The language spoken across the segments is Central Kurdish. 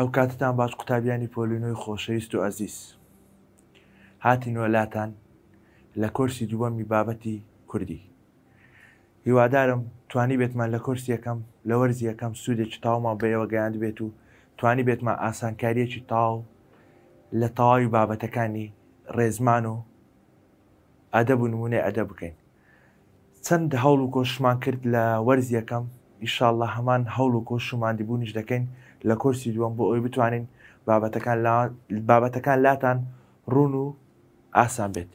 ئەو کاتتان باش قوتابیانی پۆلینۆی خۆشەویست و ئەزیز هاتی نۆلاتان لە کۆرسی دووەمی بابەتی کوردی هیوادارم توانی بێتمان لە کورسی یەکەم لە وەرزی یەکەم سوودێکی تاومان بەیەوە گەیاند بێت و توانی بێتمان ئاسانکاریەکی تاو لە تەواوی بابەتەکانی ڕێزمان و ئەدەب و نمونێ ئەدە بکەین چەند هەوڵ و کۆشمان کرد لە وەرز یەکەم ئیشاءله هەمان هەوڵ و کۆشماندیبوونیش دەکەین لە کورسی دووەم بۆ ئەوی بتوانین بابەتەکان لاتان ڕون و ئاسان بێت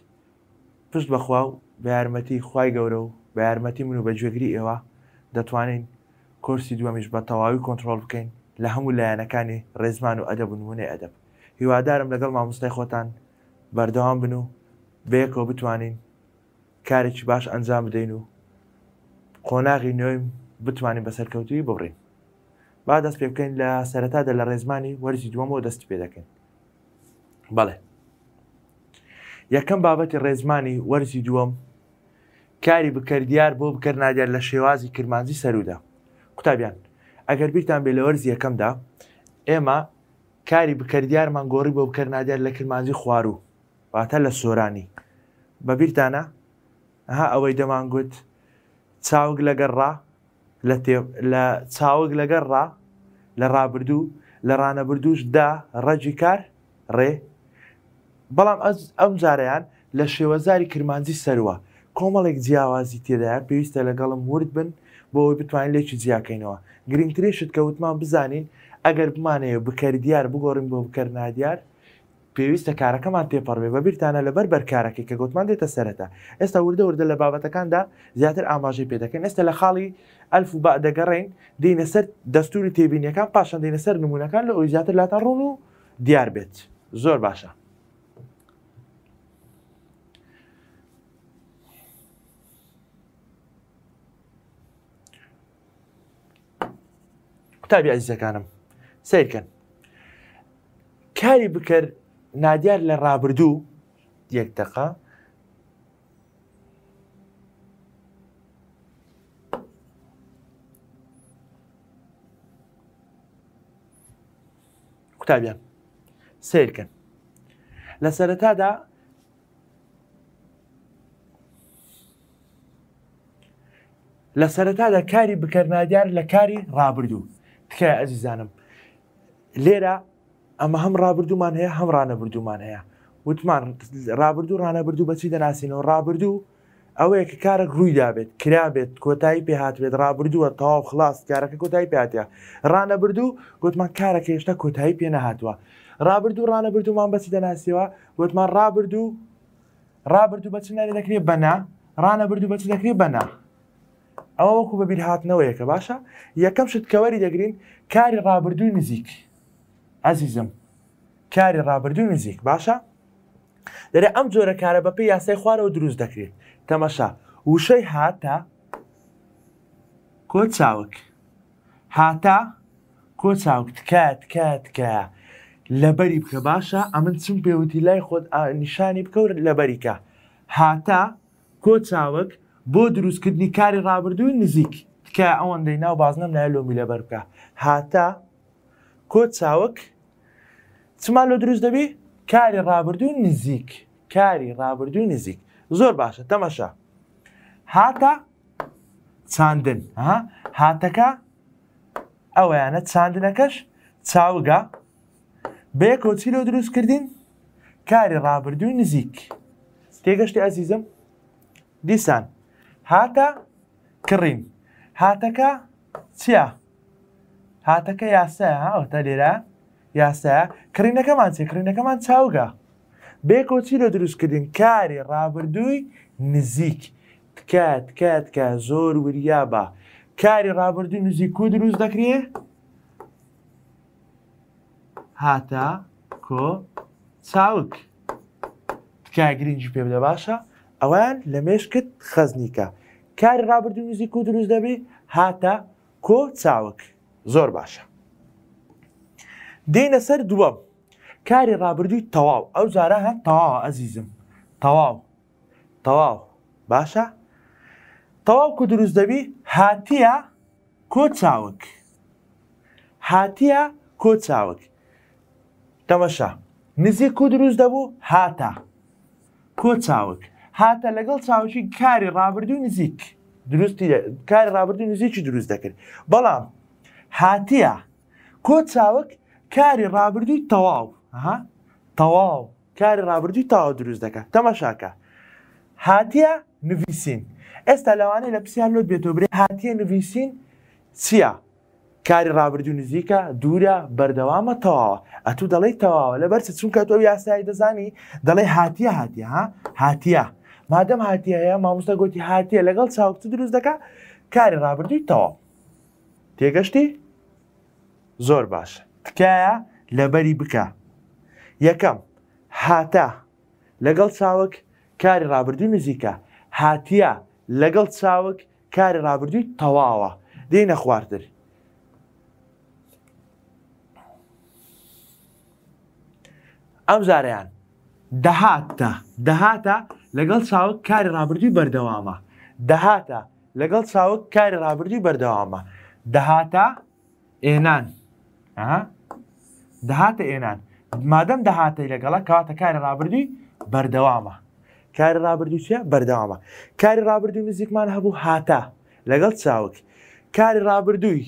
پشت بەخوا و بە یارمەتی خی گەورە و بە یارمەتی من و بەگوێگری ئێوە دەتوانین کورسی دووەمیش بە تەواوی کۆنتترۆل بکەین لە هەموو لایەنەکانی ڕێزمان و ئەدەب نمونێ ئەدەب هیوادارم لەگەڵ مامۆستای خۆتان بەردەوام بن و بەیەکەوە بتوانین کارێکی باش ئەنجام بدەین و قۆناغی نوێیم بتوانین بەسەرکەوتوی بڕین با دەست پێ بکەین لە سەرەتادا لە ڕێزمانی وەرزی دووەمەوە دەست پێ دەکەین بەڵێ یەکەم بابەتی ڕێزمانی وەرزی دووەم کاری بکردیار بۆ بکرد نادیار لە شێوازی کرمانزی سەرودا قوتابیان ئەگەر بیرتان بێ لە وەرزی یەکەمدا ئێمە کاری بکردیارمان گۆڕی بۆ بکرد نادیار لە کرمانزی خوارو واتە لە سۆرانی بەبییرتانە ئەها ئەوەی دەمانگووت چاوگ لەگەڕ لە چاوەک لەگەر ڕا لە ڕابردوو لە ڕانەبردوشدا ڕەجی کار ڕێ بەڵام ئەم جاریان لە شێوەزاری کرمانجی سەروە کۆمەڵێک جیاوازی تێدایان پێویستە لەگەڵم ورد بن بۆەوەی بتوانین لێکی جیاکەینەوە گرنگترێشت کەوتمان بزانین ئەگەر بمانەیە بکەردیار بگۆڕین بۆ بکەرنادیار پێویستە کارەکەمان تێپەڕێ بە بیرتانە لەبەر بەرکارەکە کە گوتمان دێتە سەرەتا ئێستا وردە وردە لە بابەتەکاندا زیاتر ئاماژەی پێدەکەن ئێستا لە خاڵی ئەلف و با دەگەڕین دینە سەر دەستوری تێبینیەکان پاشان دینە سەر نمونونەکان لە ئەوی زیاتر لاتە ڕوون و دیار بێت زۆر باشە. قوتابی عزیزەکانم سیرکەن کاری بکرد نادیار لە ڕابردوو یەک دقا قوتابیان سیرکن لە سەرەتادا لە سەرەتادا کاری بکەرنادیان لە کاری ڕابردوو تکای ئەزیزانم لێرە ئەمە هەم ڕابردوومان هەیە هەم ڕانەبردوومان هەیە وتمان ڕابردوو ڕانەبردوو بەچی دەناسینەوە ڕابردوو ئەوەیە کە کارە ڕووی دابێت کرابێت کۆتایی پێهاتوێت ڕابردووە تاو خلاص کارەکە کۆتایی پاتیا ڕانە بردوو گوتمان کارەکە هێشتا کۆتایی پێنەهاتوە ڕابردوو ڕانە بردوومان بەسی دەناسیەوە گوتمان ڕابردوو ڕابردوو بەچناری دەکرێت بەنا ڕانە بردوو بەچ دەکرێت بەنا ئەوە وەکو بەبییر هاتنەوەیەکە باشە یەکەم شت کەوەری دەگرین کاری ڕابردووی نزیک ئەزیزم کاری ڕابردووی نزیک باشە؟ دەرێ ئەم جۆرە کارە بەپی یاسای خوارەوە دروست دەکرێت تەمەشا وشەی هاتە کۆ چاوک هاتە کۆ چاوک تکات کاتکە لەبەری بکە باشە ئەمن چم پێوتی لای خۆت نیشانی بکەور لەبەریکە هاتە کۆ چاوک بۆ دروستکردنی کاری ڕابردووی نزیک تکە ئەوەندەی ناو بازنم لای لۆمی لەبەر بکە هاتە کۆ چاوک چما لۆ دروست دەبی کاری ڕابردوو نزیک کاری ڕابردوو نزیک زۆر باشە تەمەشا هاتە چاندن هاتەکە ئەویانە چاندنەکەش چاوگە بە کۆچیلۆ دروستکردین کاری ڕابردووی نزیک تێگەشتی ئەزیزم دیسان هاتە کڕین هاتەکە چیا هاتەکە یاسە ئەوتە لێرە یاسە کڕینەکەمان چێ کڕینەکەمان چاوگە بێکۆچی لە دروستکردین کاری ڕابردووی نزیک تکات تکات کە زۆر وریا بە کاری ڕابردوو نزیک و دروست دەکرێ هاتە کۆ چاوک تکای گرنجی پێ بدە باشە ئەوان لە مێشکت خەزنیکە کاری ڕابردوو نزیک و دروست دەبێ هاتە کۆ چاوک زۆر باشە دێنە سەر دووەم کاری ڕابردووی تەواو ئەو جارە هەن تەواو ئەزیزم تەواو تەواو باشە تەواو کو دروست دەبی هاتیە کۆ چاوک هاتیە کۆ چاوک تەمەشا نزیک کو دروست دەبوو هاتە کۆ چاوک هاتە لەگەڵ چاوکی کاری ڕابردوو نزیک دروستی کاری ڕابردوو نزیکی دروست دەکرد بەڵام هاتیە کۆ چاوک کاری ڕابردووی تەواو تەواو کاری ڕابردی تاوا دروست دەکە تەمەشاکە هاتیە نوویسین ئێستا لەوانەیە لە پرسیان لۆ بێتۆبرێ هاتیە نوویسین چییە؟ کاری ڕابردی نزیکە دوورە بەردەوامە تەواوە ئەتو دەڵی تەواوە لە بەرچ چونکە تۆ یاسایی دەزانی دەڵێ هاتیە هاتیە ها هاتیە مادەم هاتیەیە مامۆستا گوتی هاتیە لەگەڵ چاوکتی دروست دەکە کاری ڕابردوی تەواو تێگەشتی زۆر باش تکایە لەبەری بکە یەکەم هاتە لەگەڵ چاوک کاری ڕابردوی نزیکە هاتیە لەگەڵ چاوک کاری ڕابردوی تەواوە دێنە خواردر ئەم زارەیان دەهاتە دەهاتە لەگەڵ چاوک کاری ڕابردوی بەردەوامە دەهاتە لەگەڵ چاوک کاری ڕابردوی بەردەوامە دەهاتە ئێنان دەهاتە ئێنان مادەم دەهاتەی لەگەڵا کاتە کاری ڕابردووی بەردەوامە کاری ڕابردوو چە بەردەوامە کاری ڕابردووی نزیکمان هەبوو هاتە لەگەڵ چاوک کاری ڕابردووی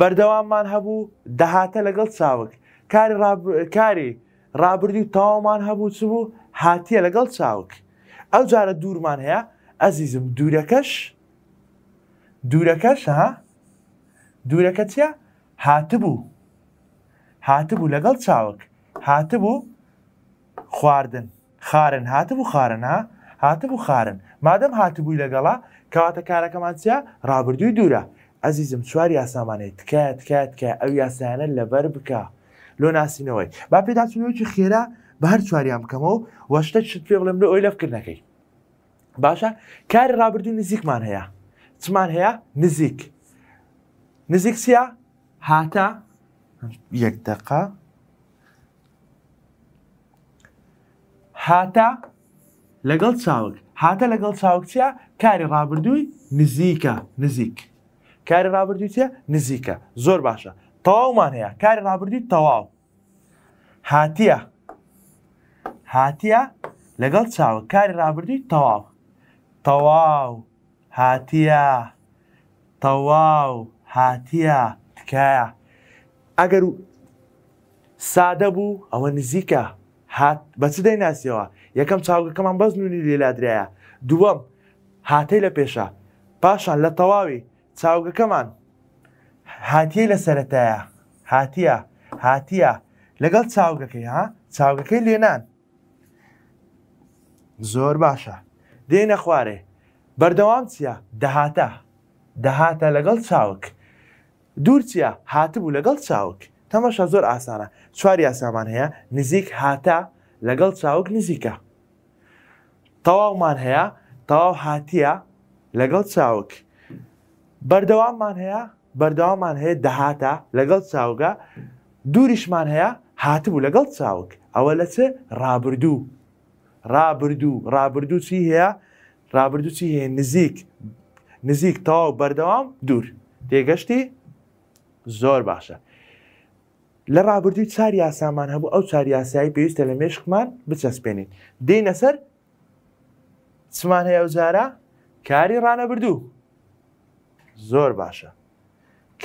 بەردەواممان هەبوو دەهاتە لەگەڵ چاوک کاری کاری ڕابردووی تاوامان هەبوو چ بوو هاتیە لەگەڵ چاوک ئەو جارە دوورمان هەیە ئەزیزم دوورەکەش دوورەکەش ها دوورەکە چە هاتبوو هاتبوو لەگەڵ چاوک هاتبوو خواردن خارن هاتبوو خارنها هاتبوو خارن مادەم هاتبووی لەگەڵا کەواتە کارەکەمانچیا ڕابردووی دوورە ئەزیزم چوار یاسامانەی تکات کات کە ئەو یاسانە لەبەر بکە لۆ ناسینەوەی با پێداچنەوەکی خێرا بە هەر چواریان بکەمەوە وەشتە شت پێ بڵم لە ئۆی لەفکردنەکەی باشە کاری ڕابردوو نزیکمان هەیە چمان هەیە نزیک نزیک سیا هاتە یەک دقا هاتە لەگەڵ چاوک هاتە لەگەڵ چاوکچە کاری ڕابردووی نزیکە نزیک کاری ڕابردوی چە نزیکە زۆر باشە تەواومان هەیە کاری ڕابردوی تەواو هاتیە هاتیە لەگەڵ چاوە کاری ڕابردوی تەواو تەواو هاتیە تەواو هاتیە تکایە ئەگەر و سادە بوو ئەوە نزیکە هات بەچ دەیناسیەوە یەکەم چاوگەکەمان بەز نوونی لێلادرایە دووەم هاتەی لە پێشە پاشان لە تەواوی چاوگەکەمان هاتیە لە سەتایە هاتیە هاتیە لەگەڵ چاوگەکەی ها چاوگەکەی لێنان زۆر باشە دێنە خوارێ بەردەوام چییە دەهاتە دەهاتە لەگەڵ چاوک دوورچە هاتبوو لەگەڵ چاوک تەمەشە زۆر ئاسانە چوار یاسامان هەیە نزیک هاتە لەگەڵ چاوک نزیکە تەواومان هەیە تەواو هاتیە لەگەڵ چاوک بەردەواممان هەیە بەردەوامان هەیە دەهاتە لەگەڵ چاوگە دووریشمان هەیە هاتبوو لەگەڵ چاوک ئەوە لە چ ڕابردوو ڕابردوو ڕابردوو چی هەیە ڕابردوو چی هەیە نزیک نزیک تەواو بەردەوام دوور تێگەشتی زۆر باشە لە ڕابردووی چار یاسامان هەبوو ئەو چار یاسایی پێویستە لە مێشقمان بچەسپێنین دێنە سەر چمان هەیە وزارە کاری ڕانەبردوو زۆر باشە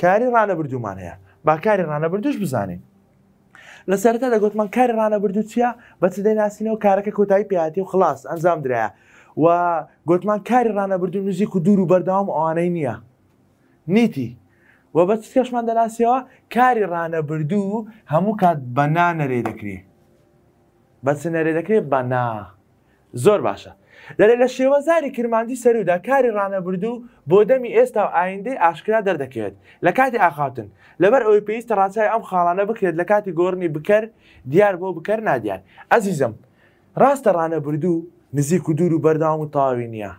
کاری ڕانەبردوومان هەیە با کاری ڕانەبردوش بزانین لە سەرتا دەگوتمان کاری ڕانەبردو چیە بەچ دەیناسینەوە کارەکە کۆتایی پیاتی و خلاص ئەنجام درایە و گوتمان کاری ڕانەبردو نزیک و دوور و بەرداوام ئەوانەی نییە نیتی و بە تێشمان دەناسیەوە کاری ڕانەبردوو هەموو کات بەنا نەرێ دەکرێ بە چ نەرێ دەکرێت بەنا زۆر باشە لەرێ لە شێوەزاری کرماندی سەرودا کاری ڕانەبردوو بۆ دەمی ئێستا و ئایندەی ئاشکرا دەردەکەوێت لە کاتی ئاخاتن لەبەر ئەوی پێویستە ڕاستای ئەم خاڵانە بکرێت لە کاتی گۆڕنی بکەر دیار بۆ بکەر نادیان ئەزیزم ڕاستە ڕانەبردوو نزیک و دوور و بەرداوام و تاوی نییە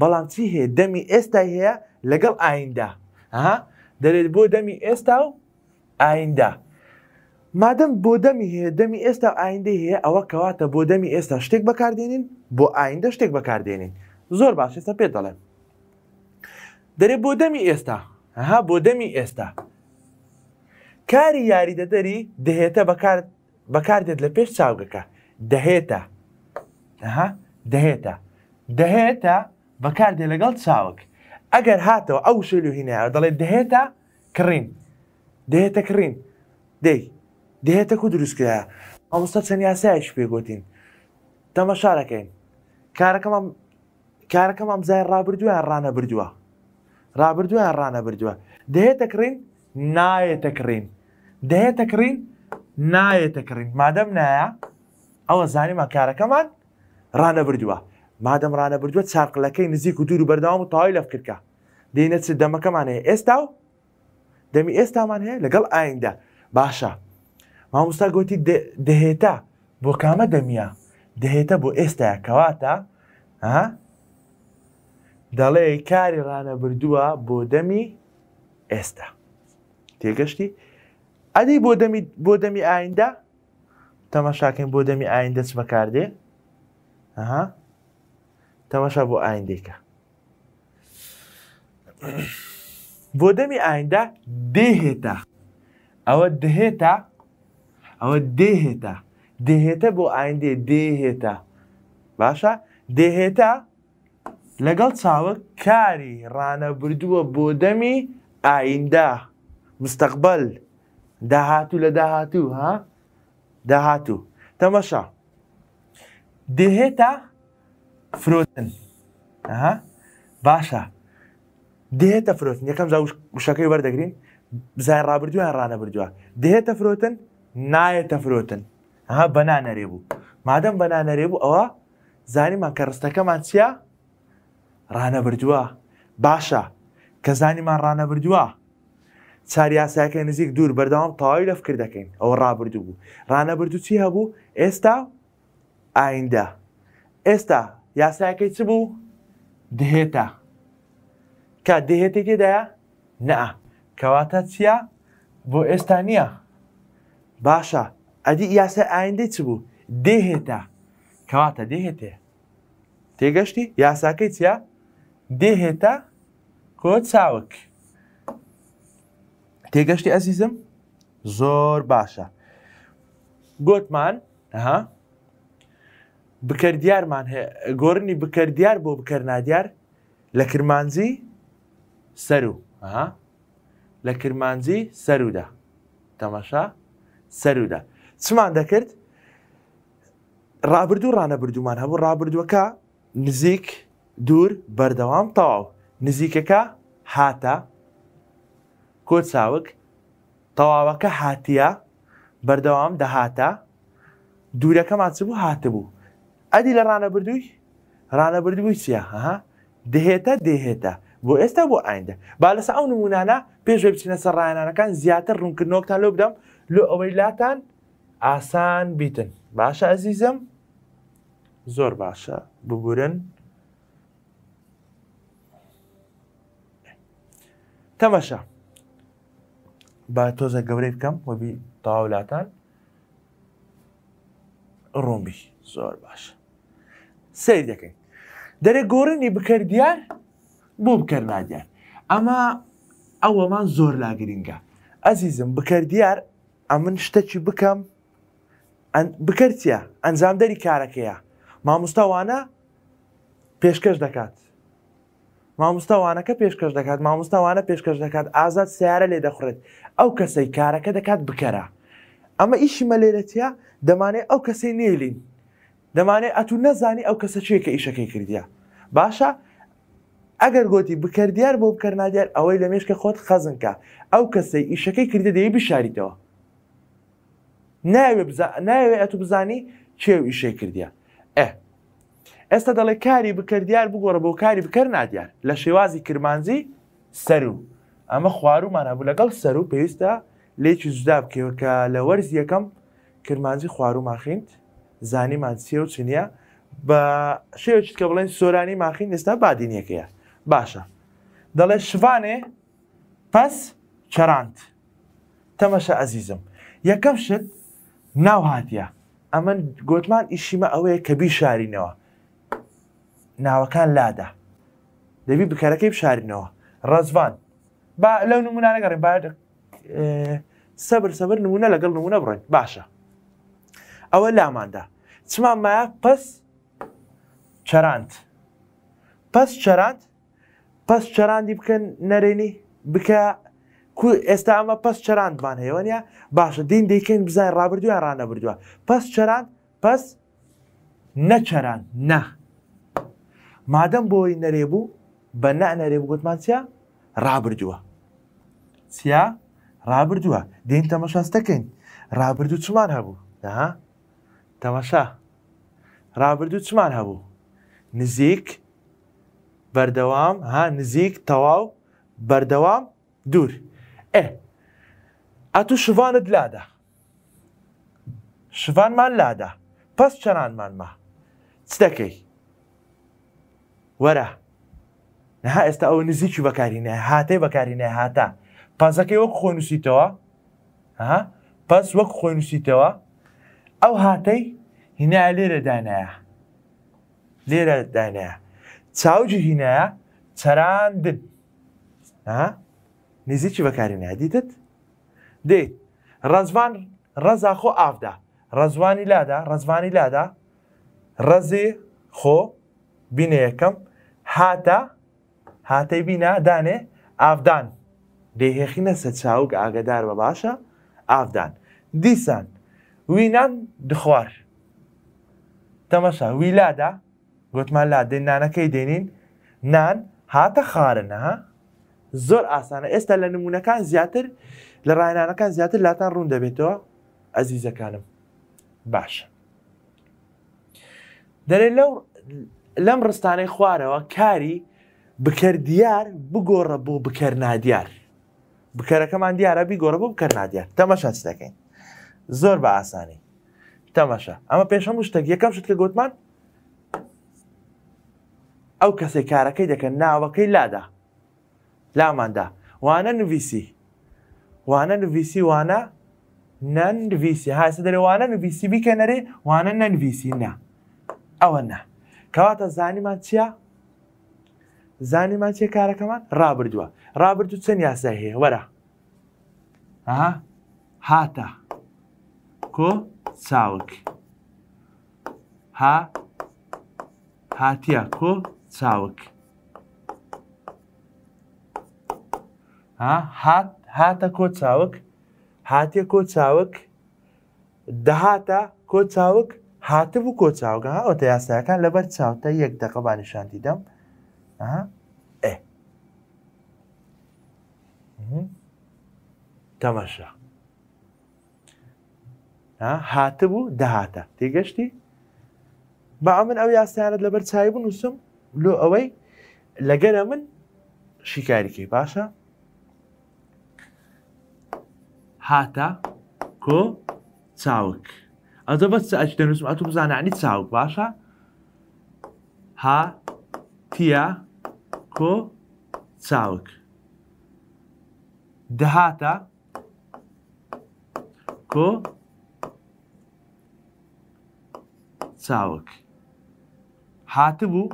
بەڵام چی هەیە دەمی ئێستا هەیە لەگەڵ ئایندا ئەها؟ دەرێت بۆ دەمی ئێستا و ئایندا مادەم بۆ دەمی هەیە دەمی ئێستا ئایندەی هەیە ئەوە کەواتە بۆ دەمی ئێستا شتێک بەکاردێنین بۆ ئایندە شتێک بەکاردێنین زۆر باش ئێستا پێ دەڵێم دەرێ بۆ دەمی ئێستا ها بۆ دەمی ئێستا کاری یاریدەدەری دەهێتە بەکاردێت لە پێش چاوگەکە دەهێتە دەهێتە دەهێتە بەکاردێ لەگەڵ چاوک ئەگەر هاتەوە ئەو شلو هینایە دەڵێ دەهێتە کڕین دێتە کڕین دەی دێتە کو دروستکرایە ئەمستا چەند یاسایش پێگوتین دەمە شارەکەین کارەکەم کارەکەم زای ڕابردوویان ڕانە بردووە ڕابردوویان ڕانە بردووە دەهێتە کڕین نایەتە کڕین دەهێتە کڕین نایەتە کڕین مادەم نایە ئەوە زانیمە کارەکەمان ڕانە بردووە مادەم ڕانە بردووە چاقلەکەی نزیک و دوور و بەرداوام و تاوای لەف کردکە دێنە چ دەمەکەمان هەیە ئێستا و دەمی ئێستامان هەیە لەگەڵ ئایندا باشە مامۆستا گوتی دەهێتە بۆ کامە دەمیە دەهێتە بۆ ئێستاە کەواتە دەڵێ کاری ڕانە بردووە بۆ دەمی ئێستا تێگەشتی ئەدی بۆ دەمی بۆ دەمی ئایندا تەماشاکەین بۆ دەمی ئاین دەچ بەکاردێ ئەها تەماشا بۆ ئایندێکە بۆ دەمی ئایندا دێهێتا ئەوە دهێتا ئەوە دێهێتا دێهێتە بۆ ئایندێ دێهێتا باشە دێهێتا لەگەڵ چاوە کاری ڕانەبردووە بۆ دەمی ئایندا مستەقبل داهاتوو لە داهاتوو ها داهاتوو تەمەشا دێهێتا فرۆتن باشە دێتە فرۆتن یەکەم وشەکەی وەردەگرین بزای ڕابردوویان ڕانە بردووە دێتە فرۆتن نایەتە فرۆتن ها بەنانەرێ بوو مادەم بەنانەرێ بوو ئەوە زانیمان کە ڕستەکەمان چییە ڕانە بردووە باشە کە زانیمان ڕانە بردووە چار یاساەکە نزیک دوور بەردەوام تەواوی لەفکر دەکەین ئەوە ڕابردوو بوو ڕانە بردو چی هەبوو ئێستا ئایندە ئێستا یاساەکەی چ بوو دهێتە کە دهێتێکێدایە نە کەواتە چییە بۆ ئێستا نییە باشە ئەدی یاسە ئایندەی چ بوو دێهێتە کەواتە دێهێتێ تێگەشتی یاساکەی چییە دێهێتە کۆ چاوک تێگەشتی ئەزیزم زۆر باشە گوتمان ئەها بکردیارمان هەیە گۆرنی بکردیار بۆ بکەنادیار لە کرمانزی سەر و لە کرمانزی سەرودا تەماشا سەرودا چمان دەکرد ڕابردوو ڕانەبردومان هەبوو ڕابردوەکە نزیک دوور بەردەوام تەواو نزیکەکە هاتە کۆ چاوک تەواوەکە هاتیە بەردەوام دەهاتە دوورەکە ماچ بوو هاتە بوو ئەدی لە ڕانەبردووی ڕانەبردووی چیە ها دهێتە دێهێتە بۆ ئێستا بۆ ئایندا با لەسا ئەو نمونانە پێش بچینە سەر ڕایانەکان زیاتر ڕوونکردنەوەتان لۆ بدەم لۆ ئەوەی لاتان ئاسان بیتن باشە ئەزیزم زۆر باشە ببورن تەمەشە با تۆزە گەورەی بکەم وەبی تاولاتان ڕۆمبی زۆر باشە سیر دەکەین دەرێ گۆڕنی بکردیار بۆ بکەنادیار ئەما ئەوەمان زۆر لاگرینگە ئەزیزم بکردیار ئە من شتەکی بکەم بکردە ئەنجام دەری کارەکەیە مامۆستاوانە پێشکەش دەکات مامۆستاوانەکە پێشکەش دەکات مامۆستاوانە پێشکەش دەکات ئازاد سیارە لێ دەخورێت ئەو کەسەی کارەکە دەکات بکەرە ئەمە ئیشی مەلێرەتە دەمانێت ئەو کەسەی نێلین دەمانێت ئەتو نەزانی ئەو کەسە چێ کە ئیشەکەی کردیا باشە ئەگەر گوتی بکردیار بۆ بکەنادیار ئەوەی لە مێشکە خۆت خەزنکە ئەو کەسەی ئیشەکەی کردە دەیە بشاریتەوە ناوێ ئەتو بزانی چێو ئیشەی کردیا ئە ئێستا دەڵێ کاری بکردیار بگۆڕە بۆ کاری بکەر نادیار لە شێوازی کرمانزی سەر و ئەمە خوارومانە بوو لەگەڵ سەر و پێویستە لێکی جودا بکەوە کە لە وەرز یەکەم کرمانزی خوارو ماخینت زانیمان چیە و چینە بە شێوچیت کە بڵێن سۆرانی ماخین ئێستا بادینیەکەیە باشە دەڵێ شوانێ پس چەراند تەمەشە ئەزیزم یەکەم شت ناو هااتە ئەمە گوتمان ئیشیمە ئەوەیە کە بیشارینەوە ناوەکان لادا دەبی بکارەکەی بشارینەوە ڕزوان با لەو نمونانەگەڕێن با سەبر سەبر نمونە لەگەڵ نمونە بڕێن باشە ئەوە لاماندا چمان مایە پس چەراند پس چەراند پس چەراندی بکەن نەرێنی بکە ئێستا ئەمە پس چەراندمان هێوانە باشە دین دیکەین بزانین ڕابردویان ڕانەبردووە پس چەراند پس نەچەران نه مادەم بۆی نەرێبوو بە نە نەرێبوو گوتمان چیا ڕابردووە چیا ڕابردووە دین تەمەشاستەکەین ڕابردوو چمان هەبوو تەماشا ڕابردوو چمان هەبوو نزیک بەردەوام ها نزیک تەواو بەردەوام دوور ئێ ئەتو شوانت لادا شوانمان لادا پەس چەرانمان ما چ دەکەی وەرە نەها ئێستا ئەوە نزیکی بەکارینە هاتەی بەکارینە هاتا پازەکەی وەک خۆنووسیتەوە پس وەک خۆنووسیتەوە ئەو هاتەی هینا لێرە دانایە لێرە دانایە چاوجی هینایە چەراندن نزیکی بەکاری نادیتت دێت ڕزوان ڕزا خۆ ئافدا ڕزوانی لادا ڕزوانی لادا ڕزی خۆ بینە یەکەم هاتە هاتەی بینە دانێ ئافدان دێهێخینە سەر چاوک ئاگدار بە باشە ئافدان دیسان وینان دخوار تەمەشا ویلادا گوتمان لا دێن نانەکەی دێنین نان هاتە خارنەها زۆر ئاسانە ئێستا لە نمونونەکان زیاتر لە ڕایانەکان زیاتر لاتان ڕوون دەبێتەوە ئەزیزەکانم باش دەرێ لەو لەم ڕستانەی خوارەوە کاری بکردیار بگۆڕە بۆ بکەر نادیار بکەرەکەمان دیارە بیگۆڕە بۆ بکەر نادیار تەمەشا چ دەکەین زۆر بە ئاسانی تەماشا ئەمە پێش هەموو شتێک یەکەم شت کە گوتمان ئەو کەسی کارەکەی دەکەن ناوەکەی لادا لاماندا وانە نوویسی وانە نوویسی وانە نەنویسی هاسە دەرەوانە نوویسی بیکەنەرێ وانە نەنویسی نا ئەوە نا کەواتە زانیمان چییە؟ زانیمان چێ کارەکەمان ڕابردووە ڕابردوو چەند یاسە هەیە وەرە هاتە کۆ چاوک ها هاتیە کۆ چاوک هات هاتە کۆ چاوک هاتیە کۆ چاوک دەهاتە کۆ چاوک هاتبوو کۆ چاوگە ئەوتە یاساەکان لەبەر چاوتە یەک دەقەبانیشانتی دەم تەماشە هاتبوو داهاتە تێگەشتی با من ئەو یاسیانت لەبەر چای بوون وسم لۆ ئەوەی لەگەرە من شیکاریکەی باشە هاتە کۆ چاوک ئەدە بە ئەچ دەنووسم ئە تو بزانانی چاوک باشە ها تیا کۆ چاوک دەهاتە کۆ چاوک هاتبوو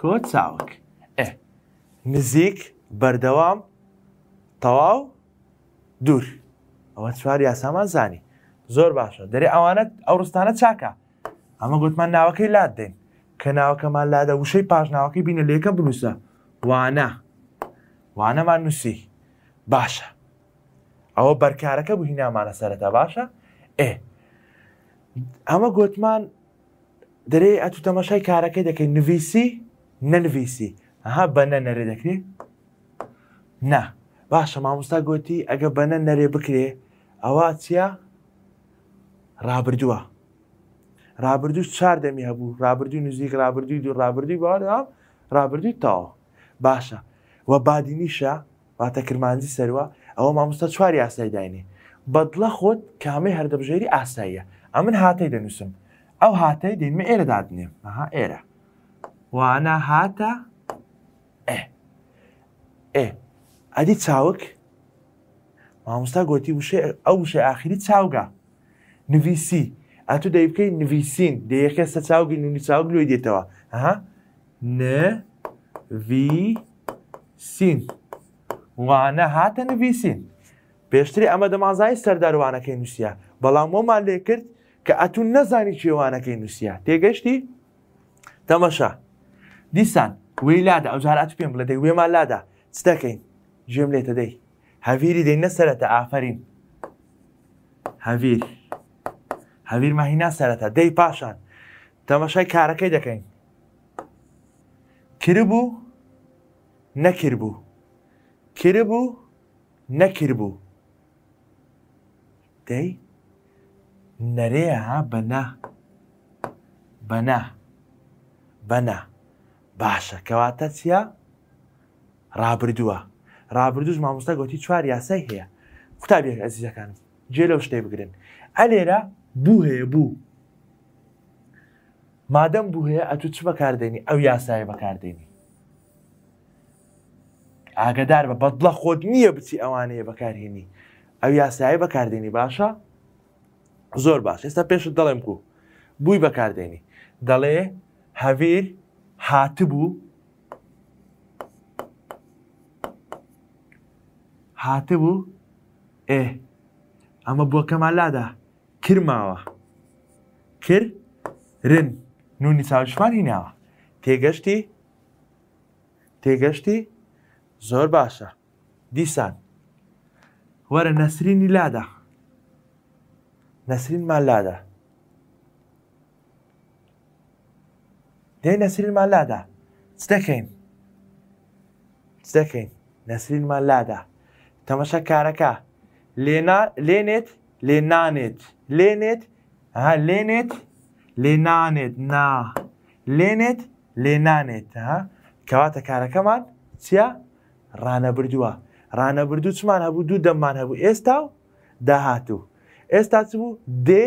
کۆ چاوک ئێ نزیک بەردەوام تەواو دوور ئەوە چوار یاسامان زانی زۆر باشە دەرێ ئەوانت ئەو ڕستانە چاکە ئەمە گوتمان ناوەکەی لات دێن کە ناوەکەمان لادە وشەی پاشناوەکەی بینە لێکە بنووسە وانە وانەمان نووسی باشە ئەوە بەرکارەکە بهینامانە سەرەتا باشە ئێ ئەمە گوتمان دەرێ ئەتو تەمەشای کارەکەی دەکەین نویسی نەنویسی ئەها بەنە نەرێ دەکرێت نا باشە مامۆستا گوتی ئەگە بەنە نەرێ بکرێ ئەوە چیا ڕابردووە ڕابردوو چار دەمی هەبوو ڕابردوو نزیک ڕابردووی دو ڕابردووی بادا ڕابردووی تاوە باشە وە بادینیشە واتە کرمانزی سەروە ئەوە مامۆستا چوار یاسای داینێ بەدڵە خۆت کامەی هەردەبژێری ئاساییە ئە من هااتەی دەنووسم ئەو هااتەی دێنمە ئێرە دادنێ مەها ئێرە وانە هاتە ئێ ئەدی چاوک مامۆستا گوتی وشێ ئەو وشێ ئاخری چاوگە نویسی ئەتو دەی بکەی نویسین دەیەکە سە چاوگی نونی چاوگ لۆی دێتەوە ئەها نڤ سین وانە هاتە نویسین پێشتری ئەمە دەمازایی سەرداروانەکەی نووسە بەڵام ومان لێ کرد کە ئەتون نەزانی چێوانەکەی نووسیا تێگەشتی تەمەشا دیسان وی لادا ئەوجارات پێم بڵە دەی وێمان لادا چ دەکەین ژێم لێتە دەی هەویری دەی نەسەرەتە ئافرین هەویر هەویر ماهی ناسەرەتە دەی پاشان تەمەشای کارەکەی دەکەین کردبوو نەکردبوو کردبوو نەکردبوو دەی نەرەیە ها بەنا بەنا بەنا باشە کەواتە چییە؟ ڕابردووە ڕابردوش مامۆستا گوتی چوار یاسای هەیە قوتابێک ئەزیەکانم جێ لەو شتێ بگرن ئەلێرە بوو هەیە بوو مادەم بوو هەیە ئەتو چ بەکاردێنی ئەو یاسایە بەکاردێنی ئاگدار بە بەدڵە خۆت نییە بچی ئەوانەیە بەکارهێنی ئەو یاسایە بەکاردێنی باشە؟ زۆر باش ئێستا پێشت دەڵێم کو بووی بەکاردێنی دەڵێ هەڤیر هاتبوو هاتبوو ئێ ئەمە بۆ کەمالادا کرماوە کرد رن نونی چاوشمانی ناوە تێگەشتی تێگەشتی زۆر باشە دیسان وەرە نەسرینی لادا نەسرین مالادا دێ نەسرین مالادا چ دەکەین چ دەکەین نەسرین مالادا تەمەشە کارەکە لێنێت لێ نانێت لێنێت ها لێنێت لێ نانێت نا لێنێت لێ نانێت ها کەواتە کارەکەمان چیا ڕانەبردووە ڕانەبردوو چمان هەبوو دوو دەممان هەبوو ئێستا و داهاتوو ئێستا چ بوو دێ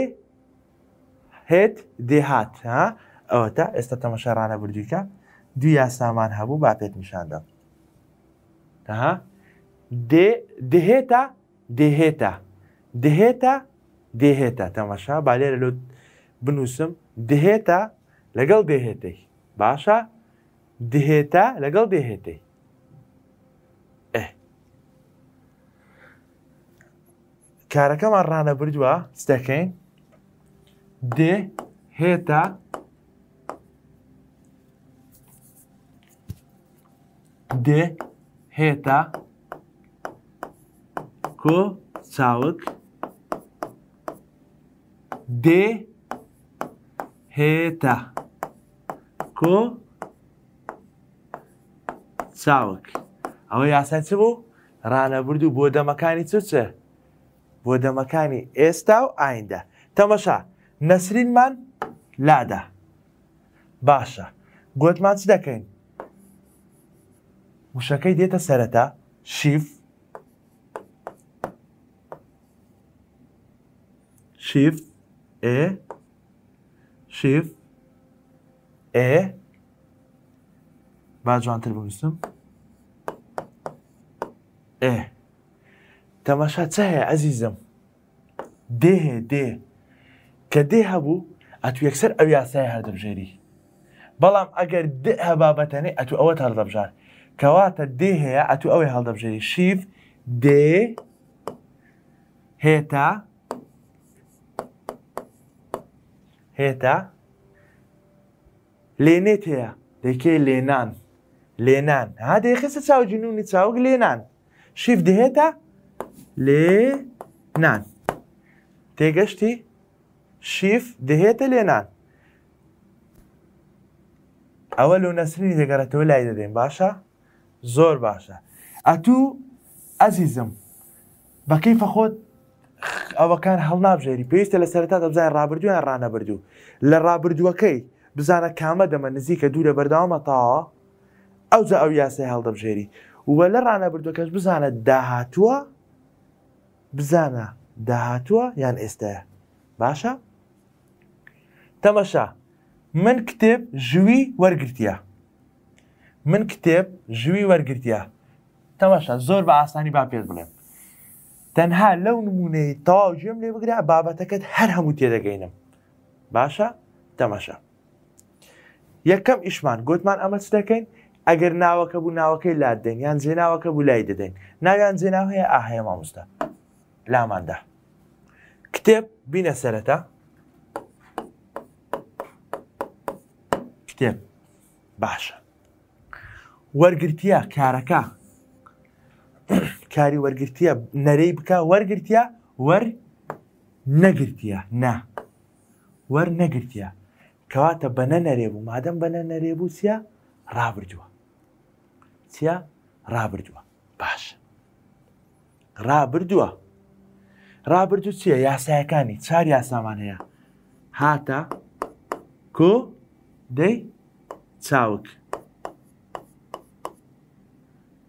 هێت دێهات ها ئەوە تا ئێستا تەمەشارانە بردیکە دوو یاسامان هەبوو با پێت نیشاندا تاها دهێتە دهێتە دهێتە دهێتە تەمەشا با لێرە لۆ بنووسم دهێتە لەگەڵ دهێتەی باشە دهێتە لەگەڵ دهێتەی کارەکەمان ڕانەبردووە دەکەین دێ هێتا دێ هێتا کۆ چاوک دێ هێتا کۆ چاوک ئەوە یاسا چ بوو ڕانەبرد و بۆ دەمەکانی چ چە؟ بۆ دەمەکانی ئێستا و ئایندە تەمەشا نەسرینمان لادا باشە گوتمان چ دەکەین وشەکەی دێتە سەرەتا شیف شیف ئێ شیف ئێ با جوانتر بویستم ئێ تەماشا چ هەیە ئەزیزم دێ دێ کە دێ هەبوو ئەتو یەکسەر ئەو یاسای هەردەبژێری بەڵام ئەگەر د هەبا بەتەنێ ئەتو ئەوە هەردەبژار کەواتە دێ هەیە ئەتو ئەوەی هەڵدەبژێری شیف دێ هێتا هێتا لێنێت هەیە دەکێ لێنان لێنان ها دەیخستە چاوجنونی چاوک لێنان شیف دهێتە لێنان تێگەشتی شیف دەهێتە لێنان ئەوە لە نەسرنی دەگەڕێتەوە لای دەدەین باشە زۆر باشە ئەتوو ئەزیزم بەکەی فەخۆت ئەوەکان هەڵنابژێری پێویستە لە سەرتا دەبزای ڕابردویان ڕانەبردوو لە ڕابردووەکەی بزانە کامە دەمە نزیکە دوورە بەرداوامە تاوە ئەوجا ئەو یاسای هەڵدەبژێری وە لە ڕانەبردوەکەش بزانە داهاتووە بزانە داهاتووە یان ئێستاە باشە تەمەشا من کتێب ژووی وەرگرتە من کتێب ژووی وەرگرتە تەمەشا زۆر بە ئاسانی با پێت بڵێم تەنها لەو نمونەی تاژێم لێ بگرا بابەتەکەت هەر هەموو تێدەگەینم باشە تەمەشە یەکەم ئیشمان گوتمان ئەمە چ دەکەین ئەگەر ناوەکە بوو ناوەکەی لا دەین یان جێناوەکە بوو لای دەدەین ناگان جێناو هەیە ئاهەیە مامۆستا لاماندا کتێب بینە سەرەتا کتێب باشە وەرگرتیا کارەکە کاری وەرگرتە نەرەی بکە وەرگرتیا وەر نەگرتیا نا وەر نەگرتیا کەواتە بەنە نەرێبوو مادەم بەنە نەرێبوو چیا ڕابردووە چیا ڕابردووە باش ڕابردووە رابرد چییە یاسایەکانی چار یاسامان هەیە هاتە کو دی چاوک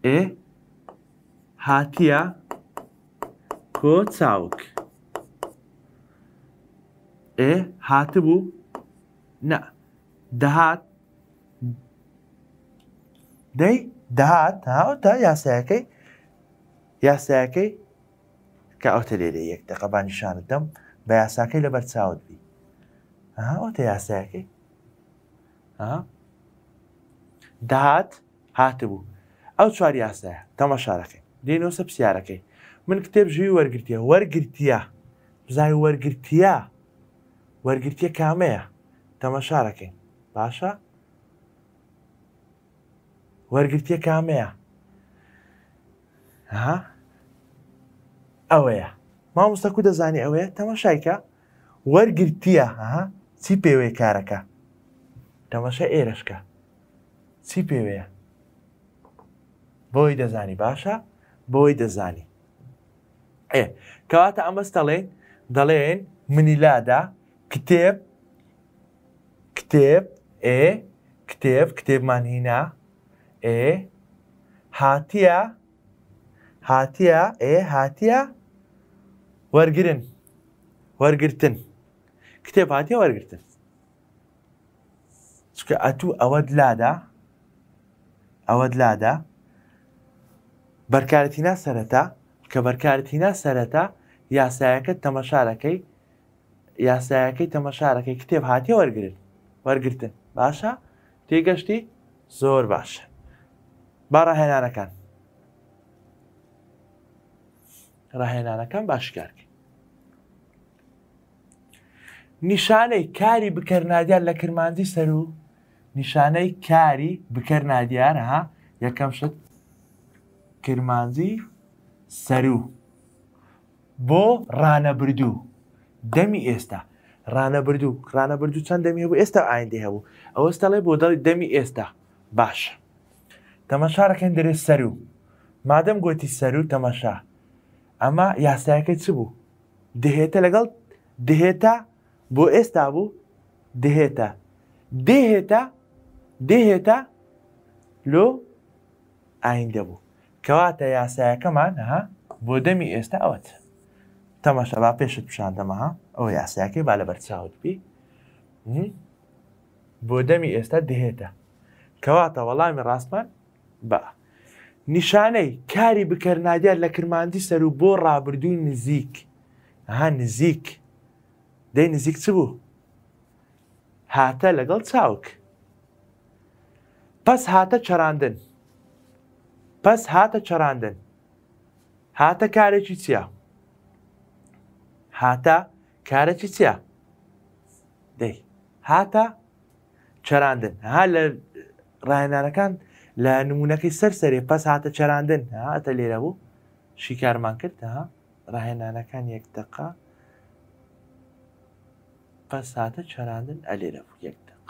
ئێ هاتیە کو چاوک ئێ هاتبوو دهات دەهات دەی دەهات هاوتە یاسایەکەی یاسایەکەی کە ئەوتە لێرە یەک دقەبانی شانت دەم بە یاساکەی لە بەرچاوت بی ئەوتە یاساەکەی داهات هاتبوو ئەو چوار یاسایە تەمە شارەکەی دێنەوەسە پرسیارەکەی من کتێب ژووی وەرگرتیە وەرگرتیە بزای وەرگرتیە وەرگرتیە کامەیە تەمە شارەکەی باشە وەرگرتیە کامەیە ها ئەوەیە مامۆستا کو دەزانی ئەوەیە تەماشایکە وەرگرتیە ها چی پێوەیە کارەکە تەماشا ئێرشکە چی پێوەیە بۆی دەزانی باشە بۆی دەزانی ئێ کەواتە ئەمەستەڵێ دەڵێن منیلادا کتێب کتێب ئێ کتێب کتێبمان هینا ئێ هاتیە هاتیە ئێ هاتیە وەرگن وەرگتن کتێب هااتێ وەرگتن چکە ئەتوو ئەوەت لادا ئەوەت لادا بەرکارتینا سەرەتا کە بەرکارتینا سەرەتا یاسایەکەت تەمەشارەکەی یاسایەکەی تەمەشارەکەی کتێب هااتی وەرگن وەرگتن باشە تێگەشتی زۆر باشە باڕاهێنانەکان ڕاهێنانەکان باشکارکە نیشانەی کاری بکەرنادیار لە کرماندی سەر و نیشانەی کاری بکەرنادیار ها یەکەم شت کرمانزی سەر و بۆ ڕانەبردوو دەمی ئێستا ڕانەبردوو ڕانەبردوو چەند دەمی هەبوو ئێستا ئایندی هەبوو ئەوە ستەڵێ بۆ دەڵی دەمی ئێستا باشە تەمەشارەکەن دەرێ سەر و مادەم گوتی سەر و تەمەشا ئەمە یاسایەکەی چ بوو دهێتە لەگەڵ دهێتە بۆ ئێستا بوو دهێتە دێهێتە دێهێتە لۆ ئایندە بوو کەواتە یاسایەکەمان ها بۆ دەمی ئێستا ئەوت تەمەشە با پێشت پیشاندەمەها ئەو یاسایەکەی با لە بەرچاوت بی بۆ دەمی ئێستا دهێتە کەواتە وەڵامی ڕاستمان بە نیشانەی کاری بکەرنادیار لە کرماندی سەر و بۆ ڕابردووی نزیک ها نزیک دەی نزیک چ بوو هاتە لەگەڵ چاوک پس هاتە چەراندن پس هاتە چەراندن هاتە کارێکی چیا هاتە کارێکی چیا دەی هاتە چەراندن ها لە ڕایەنانەکان لە نمونونەکەی سەر سەرێ پەس هاتە چەراندن هاتە لێرە بوو شیکارمان کرد ها ڕاهێنانەکان یەکتەقا پەس هاتە چەراندن ئەلێرە بوو یەکتەق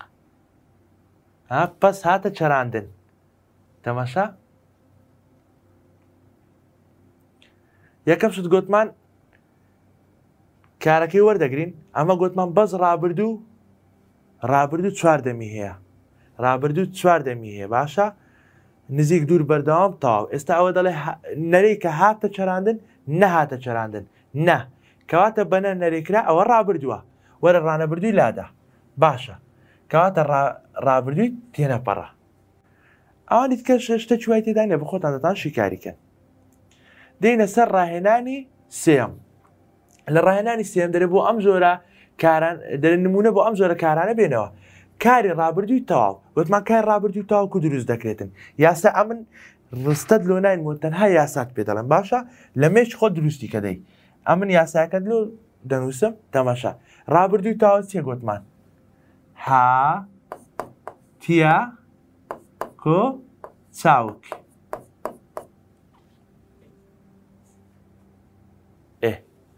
ها پەس هاتە چەراندن تەمەشا یەکەم شت گوتمان کارەکەی وەردەگرین ئەمە گوتمان بەس ڕابردوو ڕابردوو چواردەمی هەیە ڕابردوو چواردەمی هەیە باشە نزیک دوور بەردەوام تاو ئێستا ئەوە دەڵێ نەرەی کە هاتە چەراندن نەهاتە چەراندن نە کەواتە بەنە نەرێکرا ئەوە ڕابردووە وەرە ڕانەبردووی لادا باشە کەواتە ڕابردووی تێنەپەڕە ئەوانی کە شەشتە چوای تێدانە بخۆتان دەتان شیکاریکەن دێنە سەر ڕاهێنانی سێم لە ڕاهێنانی سێم دەرێ بۆ ئەم زۆرە کاران دەرە نمونە بۆ ئەم زۆرە کارانە بێنەوە کاری ڕابردووی تەواو وتمان کار ڕابردووی تاوکو دروست دەکرێتن یاسا ئەمن ڕستت لۆ ناینەوە تەنها یاسات پێ دەڵم باشە لە مێش خۆ دروستی کەدەی ئەمن یاساکەت لۆ دەنووسم تەماشا ڕابردووی تاوە چێ گوتمان ها تیا کۆ چاوک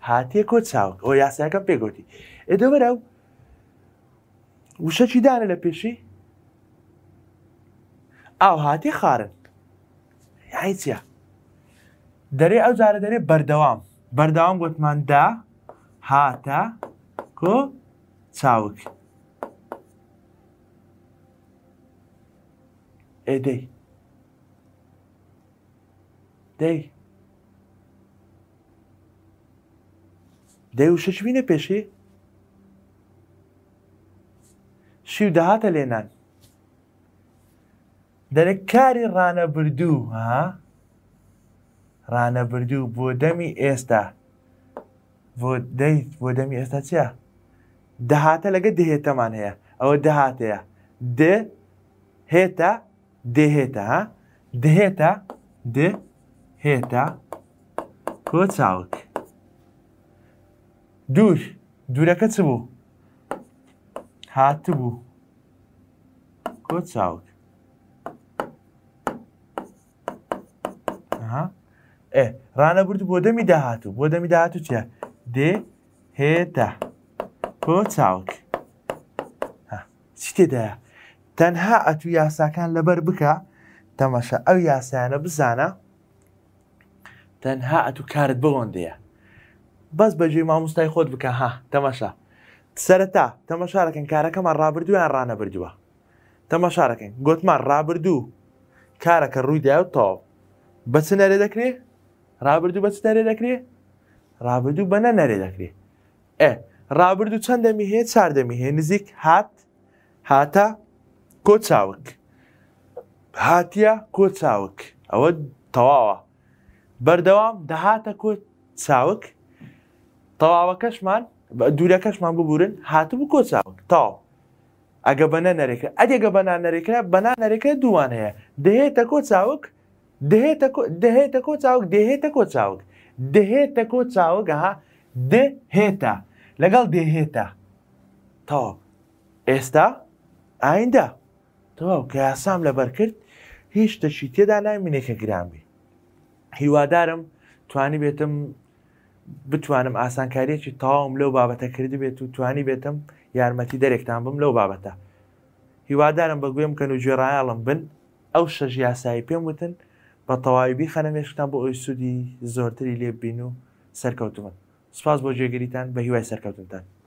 هاتیە کۆ چاوک ئەو یاساەکەم پێگوتی ئێدەوەرە و وشەکی دانە لە پێشی ئاو هاتی خارن هیچە دەرێ ئەو جارە دەرێ بەردەوام بەردەوام گوتمان دا هاتە کۆ چاوک ئێدەی دەی دەی وشەشبینە پێشی شیو داهاتە لێنان دەرەک کاری ڕانەبردوو ها ڕانەبردوو بۆ دەمی ئێستا بۆ دەیت بۆ دەمی ئێستا چیە دەهاتە لەگە دەهێتەمان هەیە ئەوە دەهاتەیە د هێتا دێهێتە ها دهێتە د هێتا کۆ چاوک دوور دوورەکە چ بوو هاتبوو کۆ چاوک ڕانە برد بۆ دەمی داهاتوو بۆ دەمی داهاتوو چە دێ هێتا کۆ چاوک چی تێدایە تەنها ئەتو یاساکان لەبەر بکە تەمەشە ئەو یاسایانە بزانە تەنها ئەتو کارت بەوەندەیە بەس بەجێ مامۆستای خۆت بکە ها تەمەشە سەرەتا تەمەشارەکەن کارەکەمان ڕابردویان ڕانەبردووە تەمەشارەکەن گوتمان ڕابردوو کارەکە ڕووی داوتەوە بەچ نەرێ دەکرێ ڕابردوو بەچ نەرێ دەکرێ ڕابردوو بەنە نەرێ دەکرێ ئە ڕابردوو چەندەمی هەیە چاردەمی هەیە نزیک هات هاتە کۆ چاوک هاتیە کۆ چاوک ئەوە تەواوە بەردەوام دەهاتە کۆ چاوک تەواوەکەشمان دوورەکەشمان ببورن هاتبوو کۆچاون تاو ئەگە بەنە نەرێکە ئەدێگە بەنا نەرێکرا بەنا نەرێکە دووان هەیە دەهێتە کۆ چاوک دەهێتە کۆ چاوک دەهێتە کۆ چاوک دەهێتە کۆ چاوەگەها دهێتا لەگەڵ دێهێتا تاو ئێستا ئایندا تەواو کە یاسام لەبەر کرد هیچ تەشی تێدا نامینێکە گرانبی هیوادارم توانی بێتم بتوانم ئاسانکاریەکی تاوم لەو بابەتە کردی بێت و توانی بێتم یارمەتی دەرێکتان بم لەو بابەتە هیوادارم بە گوێم کەن و گوێڕایاڵم بن ئەو شەژ یاسایی پێم وتن بە تەواویبی خەنەمێشتان بۆ ئەوی سوودی زۆرتری لێبین و سەرکەوتمن سپاس بۆ جێگریتان بە هیوای سەرکەوتنتان